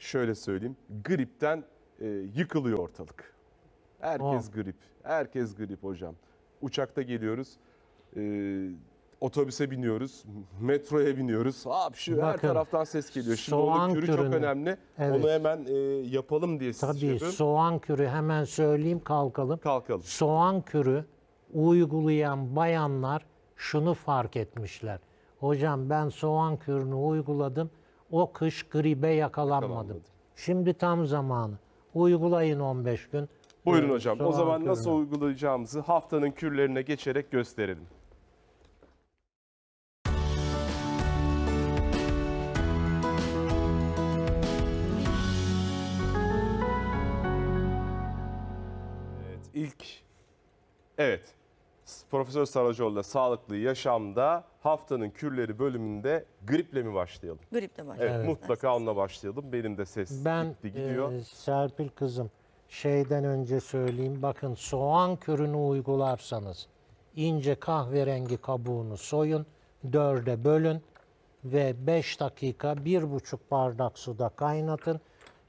şöyle söyleyeyim gripten e, yıkılıyor ortalık. Herkes Aa. grip. Herkes grip hocam. Uçakta geliyoruz. E, otobüse biniyoruz, metroya biniyoruz. Abi her taraftan ses geliyor. Şimdi onun kürü kürünü, çok önemli. Evet. Onu hemen e, yapalım diye Tabii, Tabii yapıyorum. soğan kürü hemen söyleyeyim kalkalım. Kalkalım. Soğan kürü uygulayan bayanlar şunu fark etmişler. Hocam ben soğan kürünü uyguladım o kış gribe yakalanmadım. Yakalanmadım. Şimdi tam zamanı. Uygulayın 15 gün. Buyurun ee, hocam. O zaman kürüne. nasıl uygulayacağımızı haftanın kürlerine geçerek gösterelim. Evet, ilk Evet. Profesör Saracoğlu'na sağlıklı yaşamda haftanın kürleri bölümünde griple mi başlayalım? Griple başlayalım. Evet, evet. mutlaka onunla başlayalım. Benim de ses ben, gitti gidiyor. Ben Serpil kızım şeyden önce söyleyeyim. Bakın soğan kürünü uygularsanız ince kahverengi kabuğunu soyun, dörde bölün ve 5 dakika bir buçuk bardak suda kaynatın.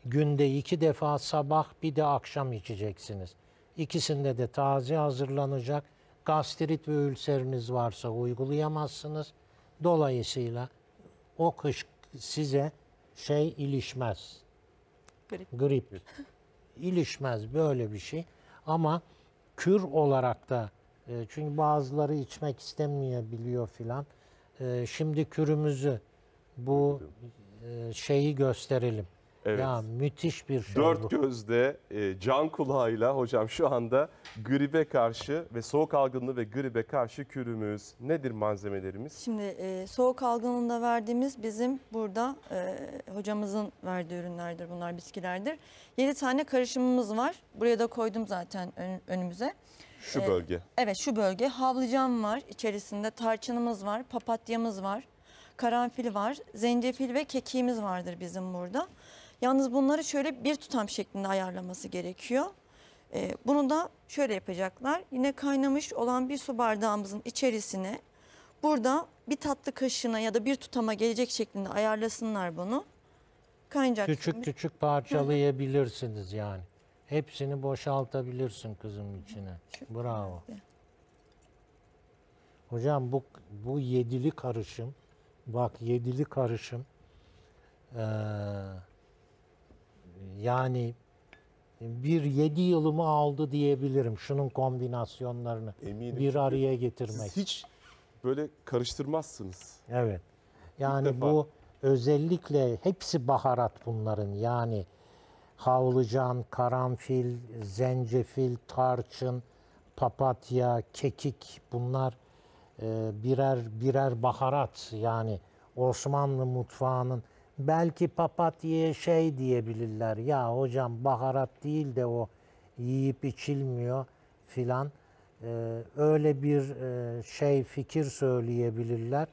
Günde iki defa sabah bir de akşam içeceksiniz. İkisinde de taze hazırlanacak gastrit ve ülseriniz varsa uygulayamazsınız. Dolayısıyla o kış size şey ilişmez. Grip. Grip. ilişmez böyle bir şey. Ama kür olarak da e, çünkü bazıları içmek istemeyebiliyor filan. E, şimdi kürümüzü bu e, şeyi gösterelim. Evet. Ya müthiş bir şey Dört bu. gözle, e, can kulağıyla hocam şu anda gribe karşı ve soğuk algınlığı ve gribe karşı kürümüz nedir malzemelerimiz? Şimdi e, soğuk algınlığında verdiğimiz bizim burada e, hocamızın verdiği ürünlerdir bunlar bitkilerdir. Yedi tane karışımımız var. Buraya da koydum zaten ön, önümüze. Şu e, bölge. Evet şu bölge. Havlıcan var içerisinde tarçınımız var, papatyamız var, karanfil var, zencefil ve kekiğimiz vardır bizim burada. Yalnız bunları şöyle bir tutam şeklinde ayarlaması gerekiyor. E, bunu da şöyle yapacaklar. Yine kaynamış olan bir su bardağımızın içerisine burada bir tatlı kaşığına ya da bir tutama gelecek şeklinde ayarlasınlar bunu. Kaynacak. Küçük küçük parçalayabilirsiniz yani. Hepsini boşaltabilirsin kızım içine. Bravo. Hocam bu bu yedili karışım, bak yedili karışım. Ee, yani e, bir yedi yılımı aldı diyebilirim şunun kombinasyonlarını Eminim bir araya getirmek. Siz hiç böyle karıştırmazsınız. Evet. Yani bu özellikle hepsi baharat bunların. Yani havlucan, karanfil, zencefil, tarçın, papatya, kekik bunlar e, birer birer baharat yani Osmanlı mutfağının belki papatya şey diyebilirler. Ya hocam baharat değil de o yiyip içilmiyor filan. Ee, öyle bir e, şey fikir söyleyebilirler.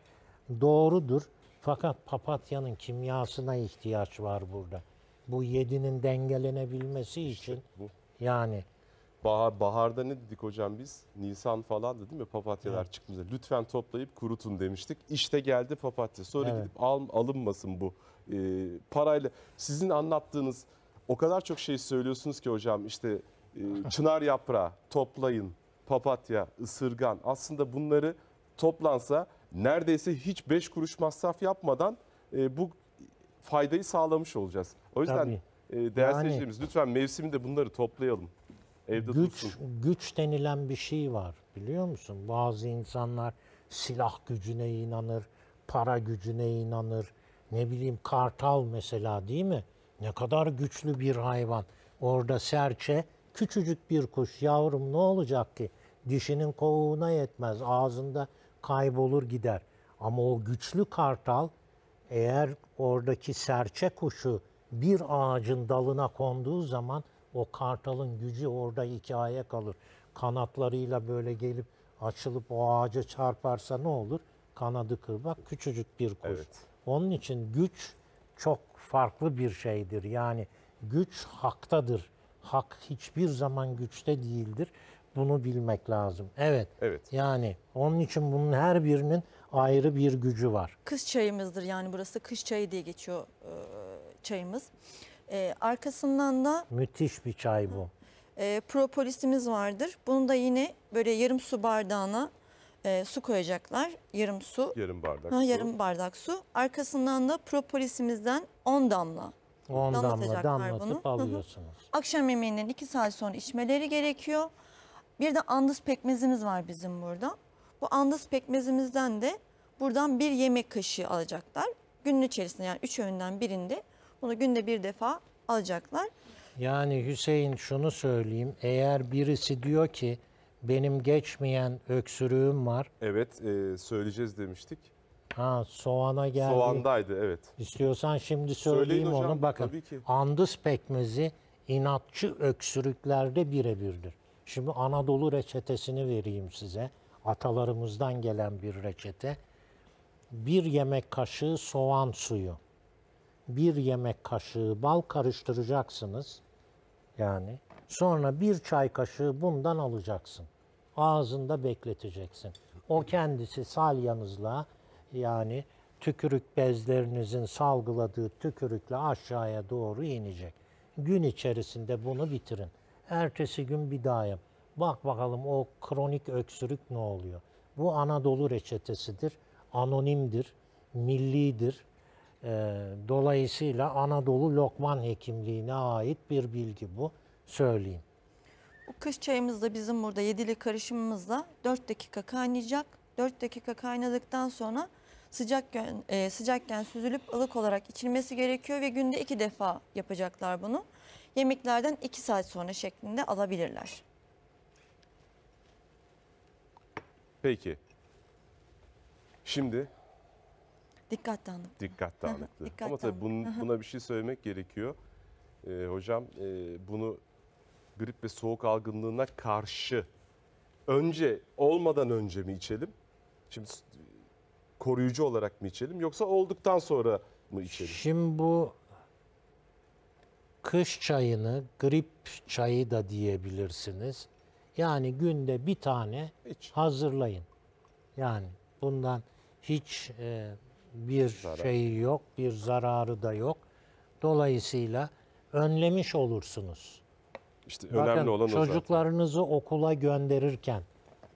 Doğrudur. Fakat papatyanın kimyasına ihtiyaç var burada. Bu yedinin dengelenebilmesi için işte bu. yani Bahar, baharda ne dedik hocam biz? Nisan falan da değil mi papatyalar evet. çıktığında. Lütfen toplayıp kurutun demiştik. İşte geldi papatya. Sonra evet. gidip al, alınmasın bu e, parayla. Sizin anlattığınız o kadar çok şey söylüyorsunuz ki hocam işte e, çınar yaprağı toplayın, papatya, ısırgan. Aslında bunları toplansa neredeyse hiç beş kuruş masraf yapmadan e, bu faydayı sağlamış olacağız. O yüzden e, değerli yani... seyircilerimiz lütfen mevsiminde bunları toplayalım. Evde güç, dursun. güç denilen bir şey var biliyor musun? Bazı insanlar silah gücüne inanır, para gücüne inanır. Ne bileyim kartal mesela değil mi? Ne kadar güçlü bir hayvan. Orada serçe küçücük bir kuş yavrum ne olacak ki? Dişinin kovuğuna yetmez ağzında kaybolur gider. Ama o güçlü kartal eğer oradaki serçe kuşu bir ağacın dalına konduğu zaman o kartalın gücü orada hikaye kalır. Kanatlarıyla böyle gelip açılıp o ağaca çarparsa ne olur? Kanadı kırmak küçücük bir kuş. Evet. Onun için güç çok farklı bir şeydir. Yani güç haktadır. Hak hiçbir zaman güçte değildir. Bunu bilmek lazım. Evet. Evet. Yani onun için bunun her birinin ayrı bir gücü var. Kış çayımızdır yani burası. Kış çayı diye geçiyor e, çayımız. E, arkasından da Müthiş bir çay bu. e, propolisimiz vardır. Bunu da yine böyle yarım su bardağına e, su koyacaklar. Yarım su. Yarım bardak. Ha, su. yarım bardak su. Arkasından da propolisimizden 10 damla. 10 damla damlatıp bunu. Hı hı. alıyorsunuz. Akşam yemeğinden 2 saat sonra içmeleri gerekiyor. Bir de andız pekmezimiz var bizim burada. Bu andız pekmezimizden de buradan bir yemek kaşığı alacaklar. Günün içerisinde yani 3 öğünden birinde bunu günde bir defa alacaklar. Yani Hüseyin şunu söyleyeyim. Eğer birisi diyor ki benim geçmeyen öksürüğüm var. Evet e, söyleyeceğiz demiştik. Ha soğana geldi. Soğandaydı evet. İstiyorsan şimdi söyleyeyim hocam, onu. Bakın tabii ki. andız pekmezi inatçı öksürüklerde birebirdir. Şimdi Anadolu reçetesini vereyim size. Atalarımızdan gelen bir reçete. Bir yemek kaşığı soğan suyu bir yemek kaşığı bal karıştıracaksınız. Yani sonra bir çay kaşığı bundan alacaksın. Ağzında bekleteceksin. O kendisi salyanızla yani tükürük bezlerinizin salgıladığı tükürükle aşağıya doğru inecek. Gün içerisinde bunu bitirin. Ertesi gün bir daha yap. Bak bakalım o kronik öksürük ne oluyor? Bu Anadolu reçetesidir. Anonimdir, millidir. Ee, dolayısıyla Anadolu Lokman Hekimliğine ait bir bilgi bu. Söyleyeyim. Bu kış çayımızda bizim burada yedili karışımımızla 4 dakika kaynayacak. 4 dakika kaynadıktan sonra sıcakken, e, sıcakken süzülüp ılık olarak içilmesi gerekiyor ve günde 2 defa yapacaklar bunu. Yemeklerden 2 saat sonra şeklinde alabilirler. Peki. Şimdi Dikkat dağınıklığı. Dikkat dağınıklığı. Dikkat Ama tabii bunun, buna bir şey söylemek gerekiyor. Ee, hocam e, bunu grip ve soğuk algınlığına karşı önce olmadan önce mi içelim? Şimdi koruyucu olarak mı içelim yoksa olduktan sonra mı içelim? Şimdi bu kış çayını grip çayı da diyebilirsiniz. Yani günde bir tane Hiç. hazırlayın. Yani bundan hiç e, bir Zarar. şeyi yok, bir zararı da yok. Dolayısıyla önlemiş olursunuz. İşte Bakın, önemli olan çocuklarınızı okula gönderirken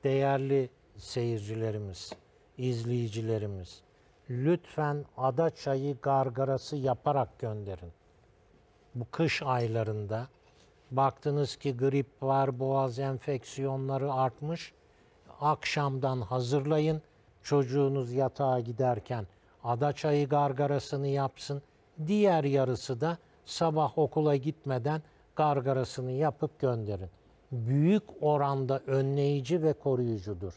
değerli seyircilerimiz, izleyicilerimiz lütfen ada çayı gargarası yaparak gönderin. Bu kış aylarında baktınız ki grip var, boğaz enfeksiyonları artmış. Akşamdan hazırlayın çocuğunuz yatağa giderken Adaçayı gargarasını yapsın. Diğer yarısı da sabah okula gitmeden gargarasını yapıp gönderin. Büyük oranda önleyici ve koruyucudur.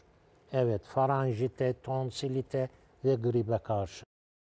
Evet, faranjite, tonsilite ve gribe karşı.